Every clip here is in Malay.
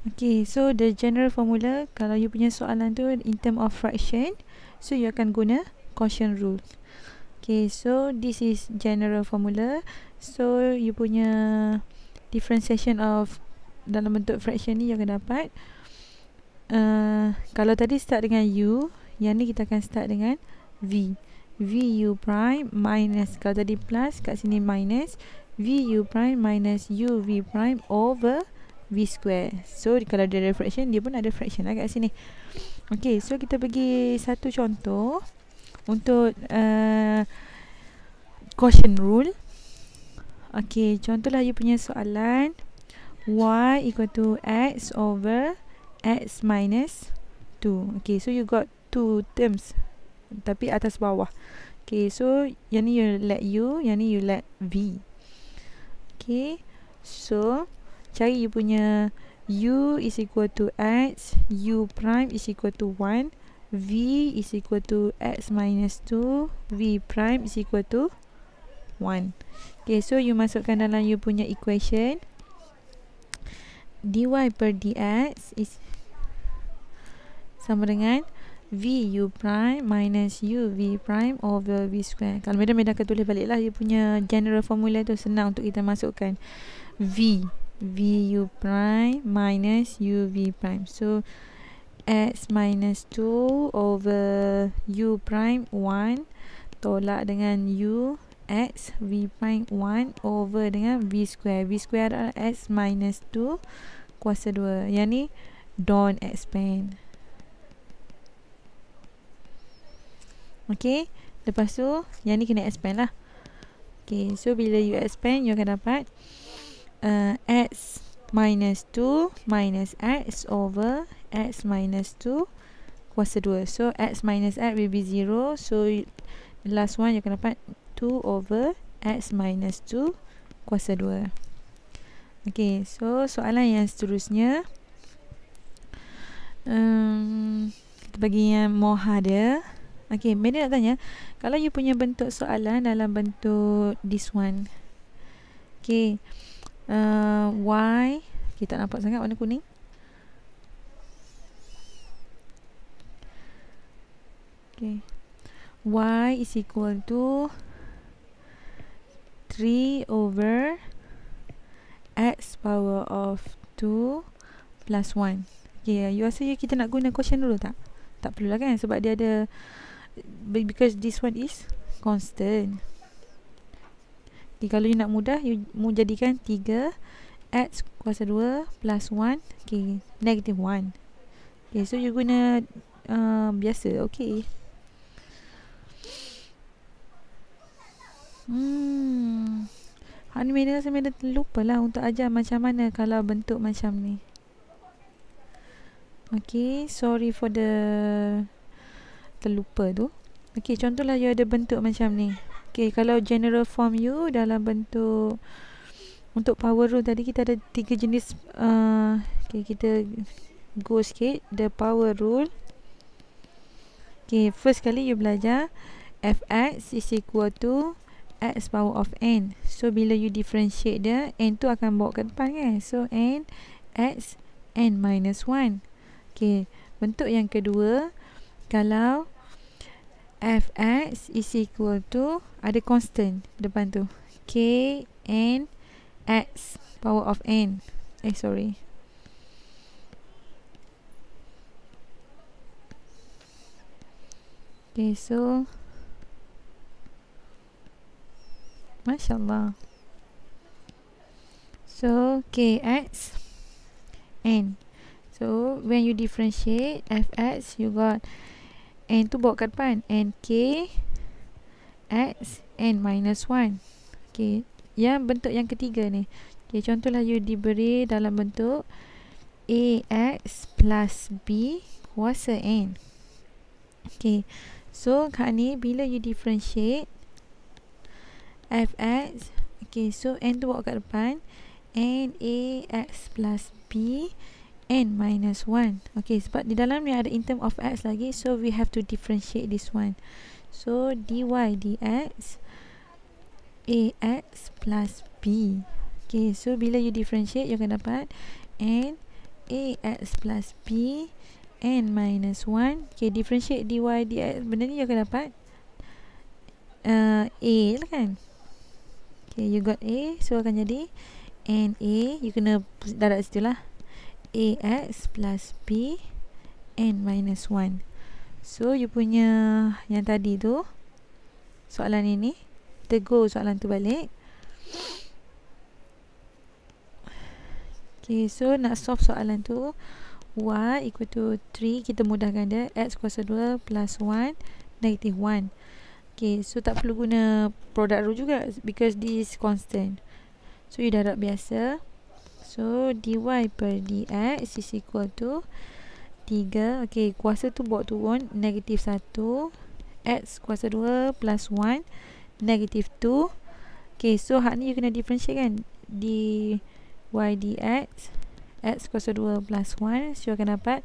Okay, so the general formula kalau you punya soalan tu in term of fraction, so you akan guna quotient rule. Okay, so this is general formula. So you punya differentiation of dalam bentuk fraction ni you akan dapat uh, kalau tadi start dengan u, yang ni kita akan start dengan v. v u prime minus kalau tadi plus kat sini minus v u prime minus u v prime over V square So kalau dia ada fraction Dia pun ada fraction lah kat sini Okay so kita pergi satu contoh Untuk uh, Caution rule Okay contohlah dia punya soalan Y equal to X over X minus 2 Okay so you got two terms Tapi atas bawah Okay so Yang ni you let U Yang ni you let V Okay So So cari you punya u is equal to x u prime is equal to 1 v is equal to x minus 2 v prime is equal to 1 okay so you masukkan dalam you punya equation dy per dx is sama dengan v u prime minus u v prime over v square kalau medan-medan akan tulis balik lah you punya general formula tu senang untuk kita masukkan v v u prime minus u v prime. So X minus 2 over U prime 1 tolak dengan U X V prime 1 over dengan V square. V square adalah X minus 2 kuasa 2. Yang ni don't expand. Okay. Lepas tu yang ni kena expand lah. Okay. So bila you expand you akan dapat uh, x minus 2 minus x over x minus 2 kuasa 2. So x minus x will be 0. So the last one you can dapat 2 over x minus 2 kuasa 2. Okay, so soalan yang seterusnya um, bagi yang more harder Okay, benda nak tanya Kalau you punya bentuk soalan dalam bentuk this one Okay uh, Y Kita okay, nampak sangat warna kuning Okay. Y is equal to 3 over X power of 2 plus 1 Okay, you rasa kita nak guna question dulu tak? Tak perlulah kan? Sebab dia ada Because this one is constant Okay, kalau you nak mudah, you, you jadikan 3 x kuasa 2 plus 1 okay, negative 1. Okay, so you guna uh, biasa, okay. Hmm. Hanmi ni rasa dah terlupa lah untuk ajar macam mana kalau bentuk macam ni. Okay, sorry for the terlupa tu. Okay, contohlah you ada bentuk macam ni. Okay, kalau general form you dalam bentuk untuk power rule tadi kita ada tiga jenis uh, okay, kita go sikit the power rule Okay, first kali you belajar fx is equal to x power of n so bila you differentiate dia n tu akan bawa ke depan kan so n x n minus 1 Okay, bentuk yang kedua kalau fx is equal to ada constant depan tu k n x power of n eh sorry okay so Masya so kx n so when you differentiate fx you got n tu bawa ke depan k x n minus 1 okay. yang bentuk yang ketiga ni okay, contohlah you diberi dalam bentuk ax plus b kuasa n Okay, so kat ni bila you differentiate f x, okay, so n tu bawa kat depan n x plus b n minus 1 okay sebab di dalam ni ada in term of x lagi so we have to differentiate this one so dy dx ax plus b okay so bila you differentiate you akan dapat n ax plus b n minus 1 okay differentiate dy dx benda ni you akan dapat uh, a lah kan okay you got a so akan jadi n a you kena darat situ lah ax plus b n minus 1 so you punya yang tadi tu soalan ini go soalan tu balik Okay, so nak solve soalan tu y equal to 3 kita mudahkan dia x kuasa 2 plus 1 negative 1 Okay, so tak perlu guna product rule juga because this constant so you dah dapat biasa So dy per dx is equal to 3. Okay, kuasa tu bawa turun negatif 1. X kuasa 2 plus 1 negatif 2. Okay, so hak ni you kena differentiate kan? dy dx x kuasa 2 plus 1. So you akan dapat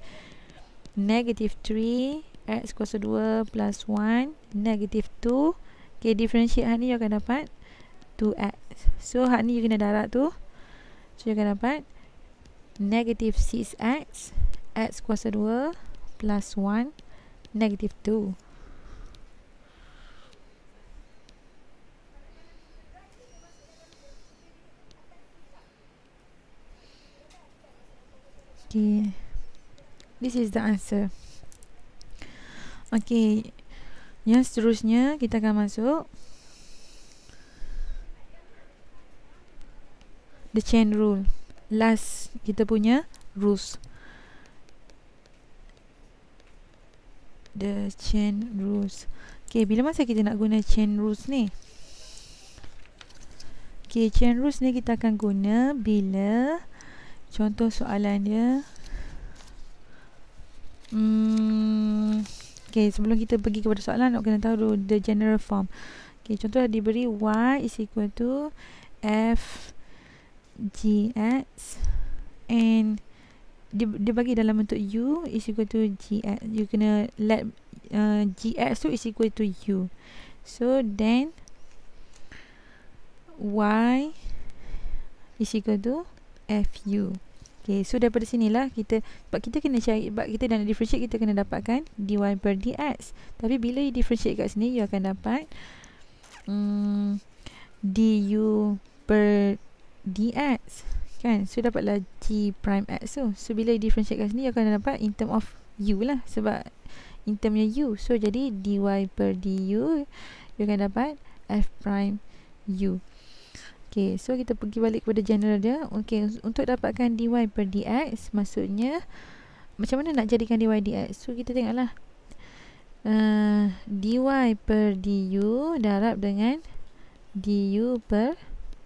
negatif 3 x kuasa 2 plus 1 negatif 2. Okay, differentiate hak ni you akan dapat 2x. So hak ni you kena darat tu. So, you akan dapat negative 6x x kuasa 2 plus 1 negative 2. Okay. This is the answer. Okay. Yang seterusnya kita akan masuk the chain rule last kita punya rules the chain rules okay bila masa kita nak guna chain rules ni okay chain rules ni kita akan guna bila contoh soalan dia hmm okay sebelum kita pergi kepada soalan nak kena tahu the general form okay contoh diberi y is equal to f gx and dia, dia bagi dalam bentuk u is equal to gx you kena let uh, gx tu is equal to u so then y is equal to fu Okay, so daripada sinilah kita sebab kita kena cari sebab kita dah nak differentiate kita kena dapatkan dy per dx. Tapi bila you differentiate kat sini you akan dapat mm, du per dx kan so dapatlah g prime x tu so bila differentiate kat sini akan dapat in term of u lah sebab in termnya u so jadi dy per du you akan dapat f prime u ok so kita pergi balik kepada general dia ok untuk dapatkan dy per dx maksudnya macam mana nak jadikan dy dx so kita tengoklah uh, dy per du darab dengan du per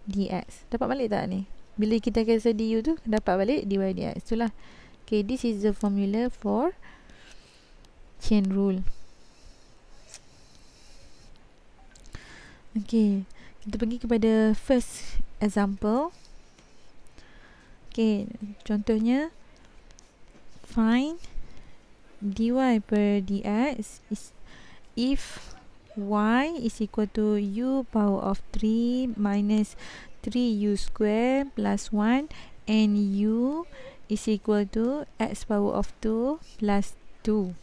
dx. Dapat balik tak ni? Bila kita cancel du tu, dapat balik dy dx. Itulah. Okay, this is the formula for chain rule. Okay, kita pergi kepada first example. Okay, contohnya, find dy per dx is if y is equal to u power of 3 minus 3u square plus 1 and u is equal to x power of 2 plus 2.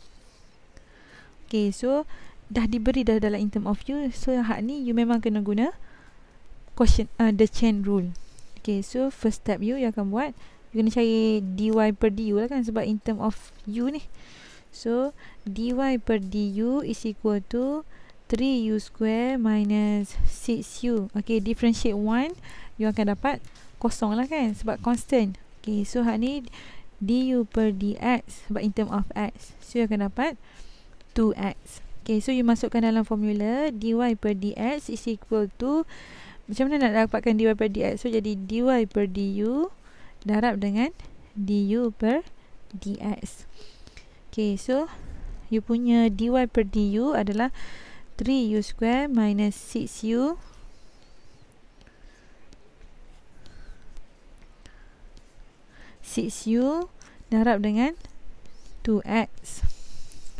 Okay, so dah diberi dah dalam in term of u. So, hak ni you memang kena guna question uh, the chain rule. Okay, so first step you, you akan buat you kena cari dy per du lah kan sebab in term of u ni. So, dy per du is equal to 3u square minus 6u. Okay, differentiate 1, you akan dapat kosong lah kan sebab constant. Okay, so hak ni du per dx sebab in term of x. So, you akan dapat 2x. Okay, so you masukkan dalam formula dy per dx is equal to macam mana nak dapatkan dy per dx? So, jadi dy per du darab dengan du per dx. Okay, so you punya dy per du adalah 3u square minus 6u six u darab dengan 2x.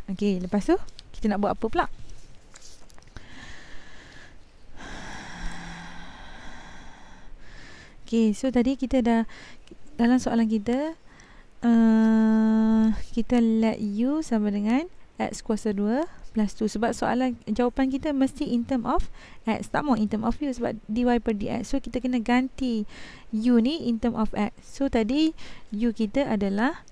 Okey, lepas tu kita nak buat apa pula? Okey, so tadi kita dah dalam soalan kita uh, kita let u sama dengan x kuasa 2 plus 2 sebab soalan jawapan kita mesti in term of x tak mau in term of u sebab dy per dx so kita kena ganti u ni in term of x so tadi u kita adalah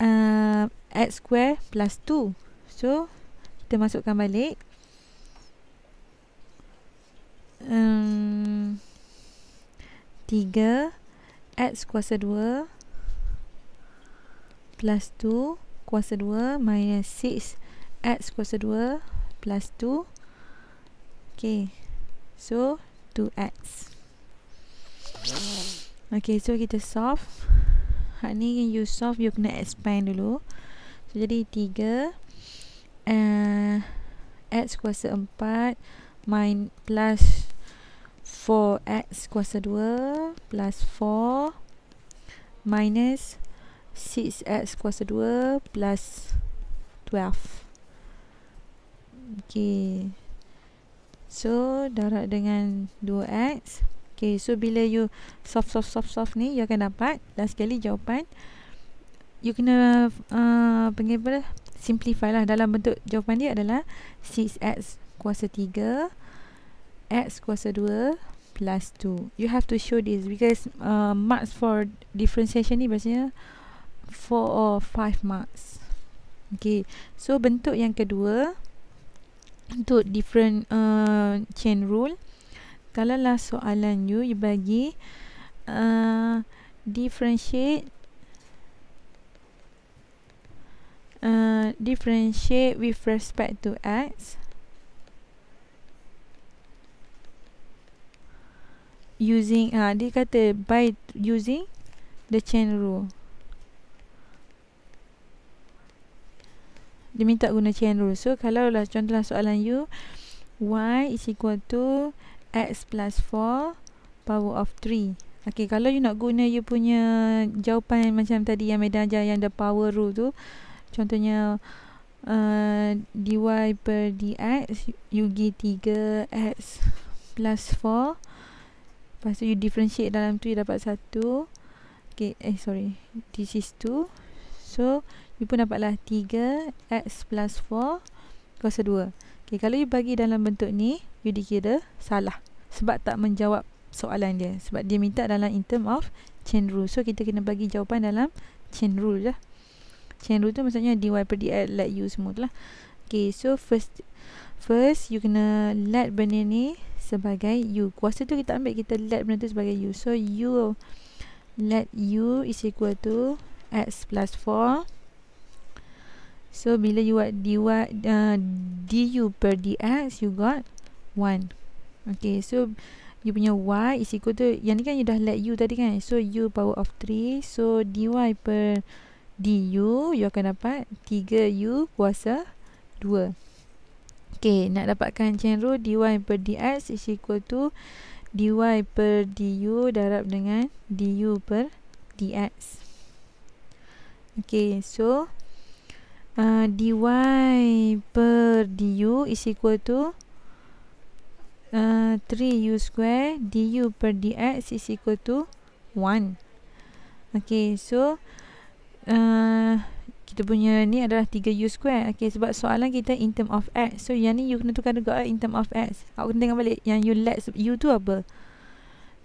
uh, x square plus 2 so kita masukkan balik um, 3 x kuasa 2 plus 2 kuasa 2 minus 6 x kuasa 2 plus 2 ok so 2x ok so kita solve hak ni you solve you kena expand dulu so jadi 3 uh, x kuasa 4 min plus 4x kuasa 2 plus 4 minus 6 6x kuasa 2 plus 12 ok so darab dengan 2x ok so bila you soft soft soft soft ni you akan dapat last sekali jawapan you kena uh, panggil apa simplify lah dalam bentuk jawapan dia adalah 6x kuasa 3 x kuasa 2 plus 2 you have to show this because uh, marks for differentiation ni biasanya four or five marks. Okay, so bentuk yang kedua untuk different uh, chain rule. Kalau lah soalan you, you bagi uh, differentiate uh, differentiate with respect to x using uh, dia kata by using the chain rule dia minta guna chain rule so kalau lah contohlah soalan you y is equal to x plus 4 power of 3 Okay, kalau you nak guna you punya jawapan yang macam tadi yang Medan ajar yang the power rule tu contohnya uh, dy per dx you get 3x plus 4 lepas tu you differentiate dalam tu you dapat 1 Okay, eh sorry this is 2 So, you pun dapatlah 3x plus 4 kuasa 2. Okay, kalau you bagi dalam bentuk ni, you dikira salah. Sebab tak menjawab soalan dia. Sebab dia minta dalam in term of chain rule. So, kita kena bagi jawapan dalam chain rule je. Chain rule tu maksudnya dy per dx let you semua tu lah. Okay, so first first you kena let benda ni sebagai u. Kuasa tu kita ambil, kita let benda tu sebagai u. So, u let u is equal to x plus 4 so bila you buat dy, uh, du per dx you got 1 Okay, so you punya y is equal to yang ni kan you dah let u tadi kan so u power of 3 so dy per du you akan dapat 3u kuasa 2 ok nak dapatkan cenro dy per dx is equal to dy per du darab dengan du per dx. Okay, so uh, dy per du is equal to uh, 3u square du per dx is equal to 1. Okay, so uh, kita punya ni adalah 3u square. Okay, sebab soalan kita in term of x. So, yang ni you kena tukar juga in term of x. Awak kena tengok balik yang you let u tu apa.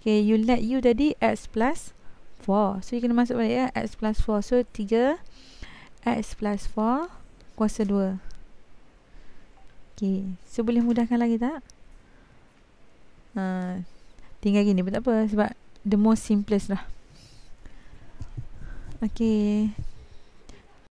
Okay, you let u tadi x plus 1. 4 So you kena masuk balik ya X plus 4 So 3 X plus 4 Kuasa 2 Okay So boleh mudahkan lagi tak? Uh, tinggal gini pun tak apa Sebab the most simplest lah Okay